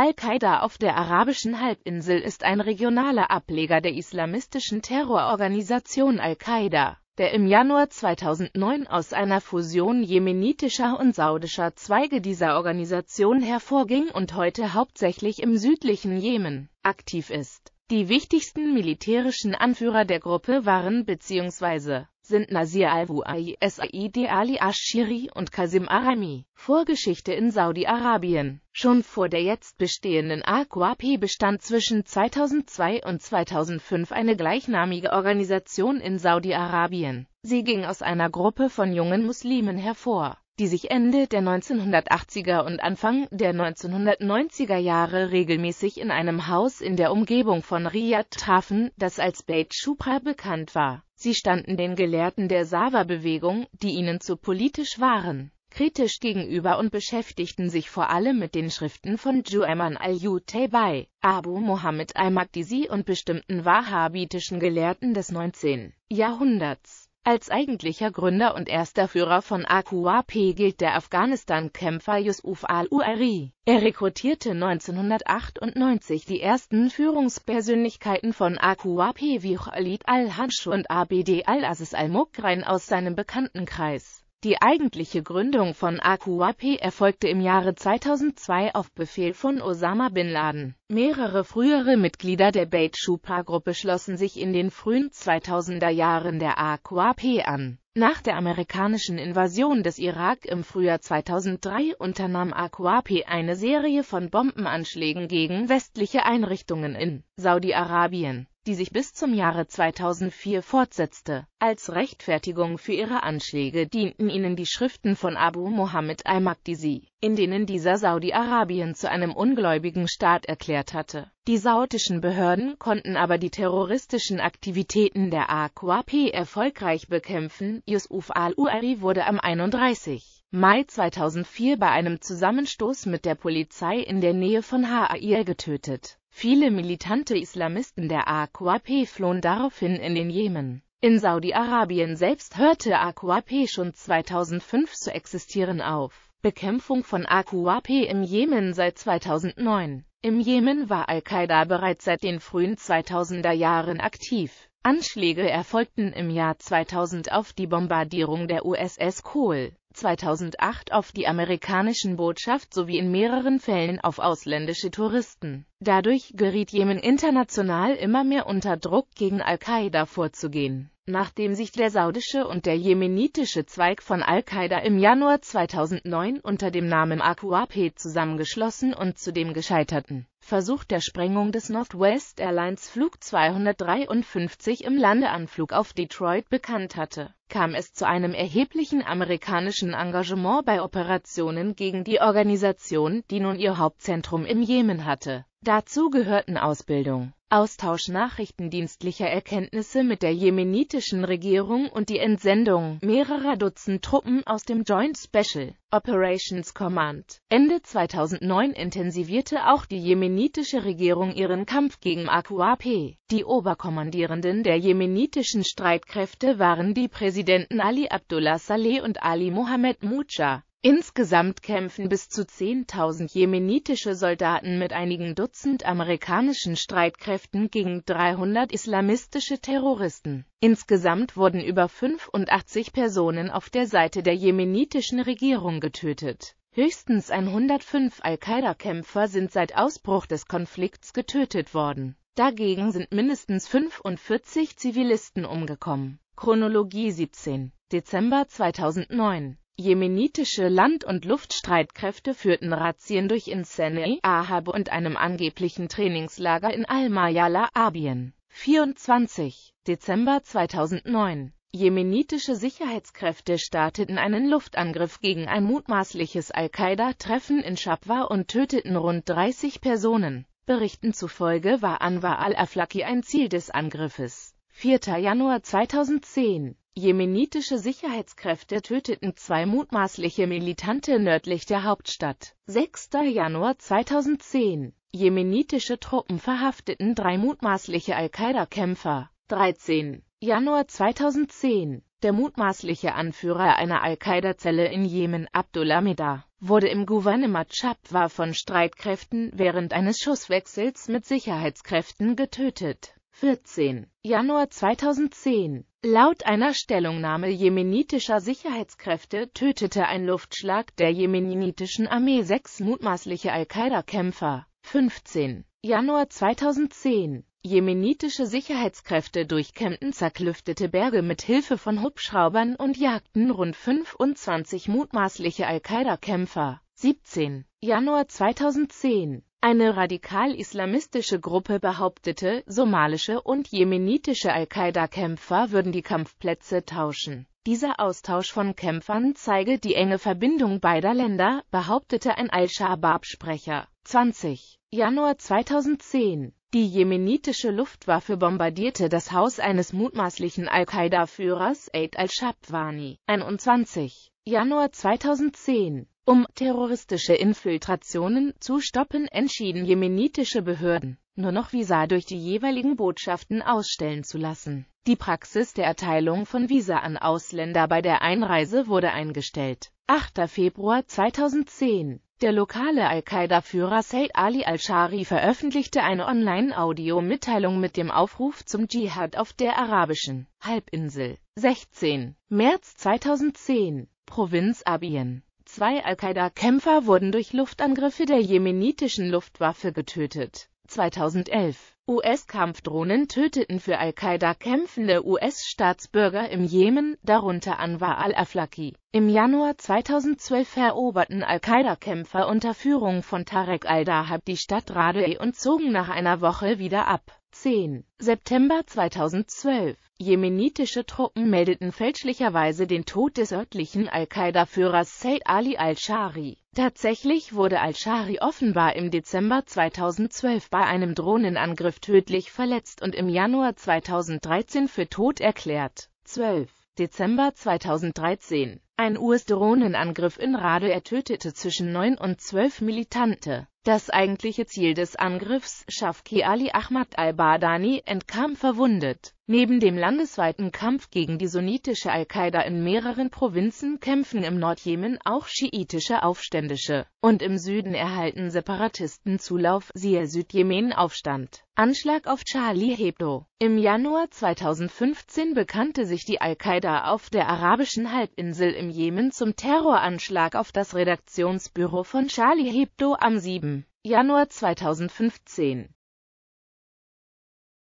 Al-Qaida auf der arabischen Halbinsel ist ein regionaler Ableger der islamistischen Terrororganisation Al-Qaida, der im Januar 2009 aus einer Fusion jemenitischer und saudischer Zweige dieser Organisation hervorging und heute hauptsächlich im südlichen Jemen aktiv ist. Die wichtigsten militärischen Anführer der Gruppe waren bzw sind Nasir al-Said Ali Ashiri und Kasim Arami. Vorgeschichte in Saudi-Arabien Schon vor der jetzt bestehenden AQAP bestand zwischen 2002 und 2005 eine gleichnamige Organisation in Saudi-Arabien. Sie ging aus einer Gruppe von jungen Muslimen hervor die sich Ende der 1980er und Anfang der 1990er Jahre regelmäßig in einem Haus in der Umgebung von Riyadh trafen, das als Beit Shubra bekannt war. Sie standen den Gelehrten der Sawa-Bewegung, die ihnen zu politisch waren, kritisch gegenüber und beschäftigten sich vor allem mit den Schriften von Ju'eman al yutaybai Abu Muhammad al-Maqdisi und bestimmten wahhabitischen Gelehrten des 19. Jahrhunderts. Als eigentlicher Gründer und erster Führer von AQAP gilt der Afghanistan-Kämpfer Yusuf al uari Er rekrutierte 1998 die ersten Führungspersönlichkeiten von AQAP wie Khalid al-Hajj und Abd al-Aziz al-Mukrein aus seinem Bekanntenkreis. Die eigentliche Gründung von AQAP erfolgte im Jahre 2002 auf Befehl von Osama Bin Laden. Mehrere frühere Mitglieder der Beit Shupa-Gruppe schlossen sich in den frühen 2000er Jahren der AQAP an. Nach der amerikanischen Invasion des Irak im Frühjahr 2003 unternahm AQAP eine Serie von Bombenanschlägen gegen westliche Einrichtungen in Saudi-Arabien die sich bis zum Jahre 2004 fortsetzte. Als Rechtfertigung für ihre Anschläge dienten ihnen die Schriften von Abu Mohammed al-Maqdisi, in denen dieser Saudi-Arabien zu einem ungläubigen Staat erklärt hatte. Die saudischen Behörden konnten aber die terroristischen Aktivitäten der AQAP erfolgreich bekämpfen. Yusuf al uari wurde am 31. Mai 2004 bei einem Zusammenstoß mit der Polizei in der Nähe von Ha'ir getötet Viele militante Islamisten der AQAP flohen daraufhin in den Jemen. In Saudi-Arabien selbst hörte AQAP schon 2005 zu existieren auf. Bekämpfung von AQAP im Jemen seit 2009 Im Jemen war Al-Qaida bereits seit den frühen 2000er Jahren aktiv. Anschläge erfolgten im Jahr 2000 auf die Bombardierung der USS Kohl. 2008 auf die amerikanischen Botschaft sowie in mehreren Fällen auf ausländische Touristen. Dadurch geriet Jemen international immer mehr unter Druck, gegen Al-Qaida vorzugehen. Nachdem sich der saudische und der jemenitische Zweig von Al-Qaida im Januar 2009 unter dem Namen AQAP zusammengeschlossen und zudem gescheiterten Versuch der Sprengung des Northwest Airlines Flug 253 im Landeanflug auf Detroit bekannt hatte kam es zu einem erheblichen amerikanischen Engagement bei Operationen gegen die Organisation, die nun ihr Hauptzentrum im Jemen hatte Dazu gehörten Ausbildung, Austausch nachrichtendienstlicher Erkenntnisse mit der jemenitischen Regierung und die Entsendung mehrerer Dutzend Truppen aus dem Joint Special Operations Command. Ende 2009 intensivierte auch die jemenitische Regierung ihren Kampf gegen AQAP. Die Oberkommandierenden der jemenitischen Streitkräfte waren die Präsidenten Ali Abdullah Saleh und Ali Mohammed Mucha. Insgesamt kämpfen bis zu 10.000 jemenitische Soldaten mit einigen Dutzend amerikanischen Streitkräften gegen 300 islamistische Terroristen. Insgesamt wurden über 85 Personen auf der Seite der jemenitischen Regierung getötet. Höchstens 105 Al-Qaida-Kämpfer sind seit Ausbruch des Konflikts getötet worden. Dagegen sind mindestens 45 Zivilisten umgekommen. Chronologie 17. Dezember 2009 Jemenitische Land- und Luftstreitkräfte führten Razzien durch in Sene'i, Ahab und einem angeblichen Trainingslager in Al-Mayala, Abien. 24. Dezember 2009 Jemenitische Sicherheitskräfte starteten einen Luftangriff gegen ein mutmaßliches Al-Qaida-Treffen in Shabwa und töteten rund 30 Personen. Berichten zufolge war Anwar al-Aflaki ein Ziel des Angriffes. 4. Januar 2010 Jemenitische Sicherheitskräfte töteten zwei mutmaßliche Militante nördlich der Hauptstadt. 6. Januar 2010 Jemenitische Truppen verhafteten drei mutmaßliche Al-Qaida-Kämpfer. 13. Januar 2010 Der mutmaßliche Anführer einer Al-Qaida-Zelle in Jemen, Abdullah Meda, wurde im Gouvernement Chabwa von Streitkräften während eines Schusswechsels mit Sicherheitskräften getötet. 14. Januar 2010 Laut einer Stellungnahme jemenitischer Sicherheitskräfte tötete ein Luftschlag der jemenitischen Armee sechs mutmaßliche Al-Qaida-Kämpfer. 15. Januar 2010 Jemenitische Sicherheitskräfte durchkämmten zerklüftete Berge mit Hilfe von Hubschraubern und jagten rund 25 mutmaßliche Al-Qaida-Kämpfer. 17. Januar 2010 eine radikal-islamistische Gruppe behauptete, somalische und jemenitische Al-Qaida-Kämpfer würden die Kampfplätze tauschen. Dieser Austausch von Kämpfern zeige die enge Verbindung beider Länder, behauptete ein Al-Shabaab-Sprecher. 20. Januar 2010 die jemenitische Luftwaffe bombardierte das Haus eines mutmaßlichen Al-Qaida-Führers Aid al-Shabwani. 21. Januar 2010 um terroristische Infiltrationen zu stoppen, entschieden jemenitische Behörden, nur noch Visa durch die jeweiligen Botschaften ausstellen zu lassen. Die Praxis der Erteilung von Visa an Ausländer bei der Einreise wurde eingestellt. 8. Februar 2010 der lokale Al-Qaida-Führer Said Ali al-Shari veröffentlichte eine Online-Audio-Mitteilung mit dem Aufruf zum Dschihad auf der arabischen Halbinsel. 16. März 2010 Provinz Abien Zwei Al-Qaida-Kämpfer wurden durch Luftangriffe der jemenitischen Luftwaffe getötet. 2011 US-Kampfdrohnen töteten für Al-Qaida kämpfende US-Staatsbürger im Jemen, darunter Anwar al-Aflaki. Im Januar 2012 eroberten Al-Qaida-Kämpfer unter Führung von Tarek al-Dahab die Stadt Radeh und zogen nach einer Woche wieder ab. 10. September 2012. Jemenitische Truppen meldeten fälschlicherweise den Tod des örtlichen Al-Qaida-Führers Said Ali al-Shari. Tatsächlich wurde al-Shari offenbar im Dezember 2012 bei einem Drohnenangriff tödlich verletzt und im Januar 2013 für tot erklärt. 12. Dezember 2013. Ein US-Drohnenangriff in Rade ertötete zwischen 9 und 12 Militante. Das eigentliche Ziel des Angriffs, Schafki Ali Ahmad al-Badani, entkam verwundet. Neben dem landesweiten Kampf gegen die sunnitische Al-Qaida in mehreren Provinzen kämpfen im Nordjemen auch schiitische Aufständische und im Süden erhalten Separatisten Zulauf, siehe Südjemen-Aufstand. Anschlag auf Charlie Hebdo Im Januar 2015 bekannte sich die Al-Qaida auf der arabischen Halbinsel im Jemen zum Terroranschlag auf das Redaktionsbüro von Charlie Hebdo am 7. Januar 2015